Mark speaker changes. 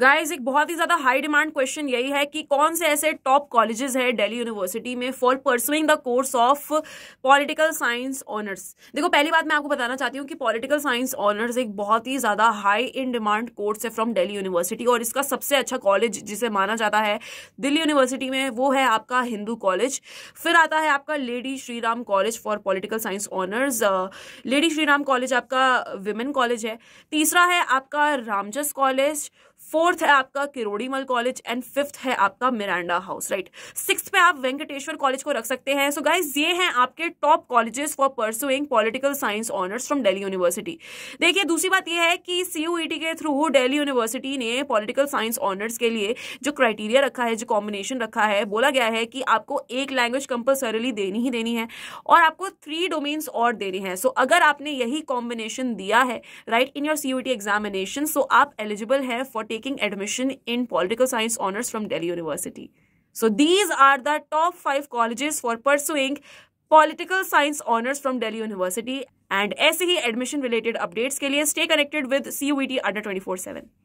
Speaker 1: Guys एक बहुत ही ज्यादा हाई डिमांड क्वेश्चन यही है कि कौन से ऐसे टॉप कॉलेजेस है दिल्ली यूनिवर्सिटी में for pursuing the course of political science honours देखो पहली बात मैं आपको बताना चाहती हूँ कि पॉलिटिकल साइंस ऑनर्स एक बहुत ही ज्यादा हाई इन डिमांड कोर्स है फ्रॉम दिल्ली यूनिवर्सिटी और इसका सबसे अच्छा कॉलेज जिसे माना जाता है दिल्ली यूनिवर्सिटी में वो है आपका हिंदू कॉलेज फिर आता है आपका Lady Shri Ram College for political science honours Lady Shri Ram College आपका विमेन कॉलेज है तीसरा है आपका रामजस कॉलेज फोर्थ है आपका किरोड़ीमल कॉलेज एंड फिफ्थ है आपका मिरांडा हाउस राइट सिक्स पे आप वेंकटेश्वर कॉलेज को रख सकते हैं सो so गाइज ये हैं आपके top colleges for pursuing political science honours from Delhi University देखिए दूसरी बात यह है कि सी e के थ्रू डेली यूनिवर्सिटी ने पॉलिटिकल साइंस ऑनर्स के लिए जो क्राइटेरिया रखा है जो कॉम्बिनेशन रखा है बोला गया है कि आपको एक लैंग्वेज कंपल्सरली देनी ही देनी है और आपको थ्री डोमेन्स और देने हैं सो so, अगर आपने यही कॉम्बिनेशन दिया है right in your C examination so आप एलिजिबल है for take admission in political science honors from Delhi University. So these are the top five colleges for pursuing political science honors from Delhi University. And SEE admission related updates, ke liye stay connected with CUET under 24 7.